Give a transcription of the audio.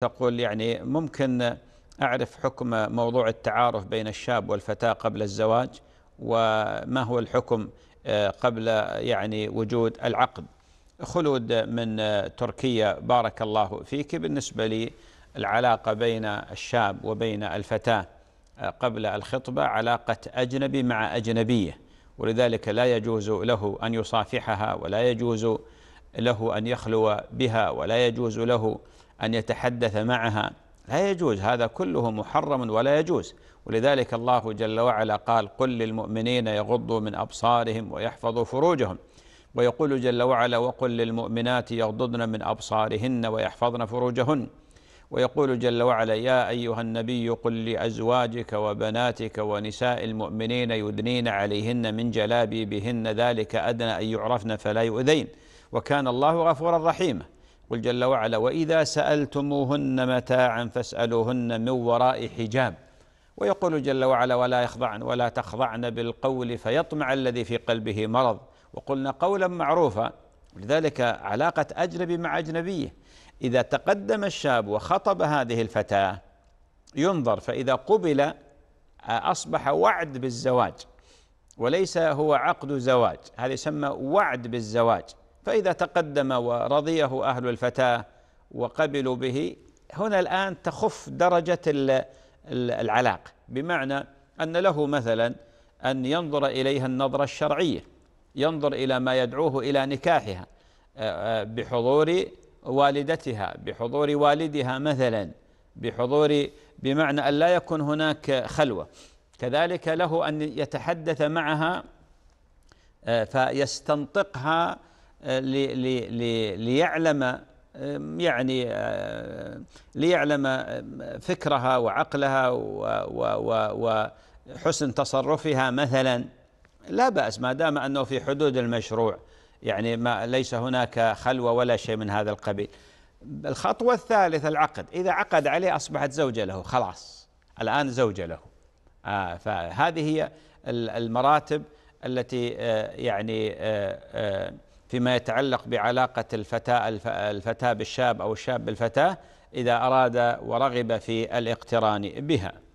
تقول يعني ممكن أعرف حكم موضوع التعارف بين الشاب والفتاة قبل الزواج وما هو الحكم آه، قبل يعني وجود العقد خلود من آه، تركيا بارك الله فيك بالنسبة لي العلاقة بين الشاب وبين الفتاة آه، قبل الخطبة علاقة أجنبي مع أجنبية ولذلك لا يجوز له أن يصافحها ولا يجوز له أن يخلو بها ولا يجوز له أن يتحدث معها لا يجوز هذا كله محرم ولا يجوز ولذلك الله جل وعلا قال قل للمؤمنين يغضوا من أبصارهم ويحفظوا فروجهم ويقول جل وعلا وقل للمؤمنات يغضضن من أبصارهن ويحفظن فروجهن ويقول جل وعلا يا أيها النبي قل لأزواجك وبناتك ونساء المؤمنين يدنين عليهن من جلابيبهن ذلك أدنى أن يعرفن فلا يؤذين وكان الله غفورا رحيما قل جل وعلا واذا سالتموهن متاعا فاسالوهن من وراء حجاب ويقول جل وعلا ولا يخضعن ولا تخضعن بالقول فيطمع الذي في قلبه مرض وقلنا قولا معروفا لذلك علاقه اجنبي مع اجنبيه اذا تقدم الشاب وخطب هذه الفتاه ينظر فاذا قبل اصبح وعد بالزواج وليس هو عقد زواج هذا يسمى وعد بالزواج فإذا تقدم ورضيه أهل الفتاة وقبلوا به هنا الآن تخف درجة العلاقة بمعنى أن له مثلا أن ينظر إليها النظرة الشرعية ينظر إلى ما يدعوه إلى نكاحها آه، آه، بحضور والدتها بحضور والدها مثلا بحضور بمعنى أن لا يكون هناك خلوة كذلك له أن يتحدث معها آه، فيستنطقها ليعلم يعني ليعلم فكرها وعقلها وحسن تصرفها مثلا لا بأس ما دام أنه في حدود المشروع يعني ما ليس هناك خلوة ولا شيء من هذا القبيل الخطوة الثالثة العقد إذا عقد عليه أصبحت زوجة له خلاص الآن زوجة له آه، فهذه هي المراتب التي آه، يعني آه، فيما يتعلق بعلاقة الفتاة الفتاة بالشاب أو الشاب بالفتاة إذا أراد ورغب في الاقتران بها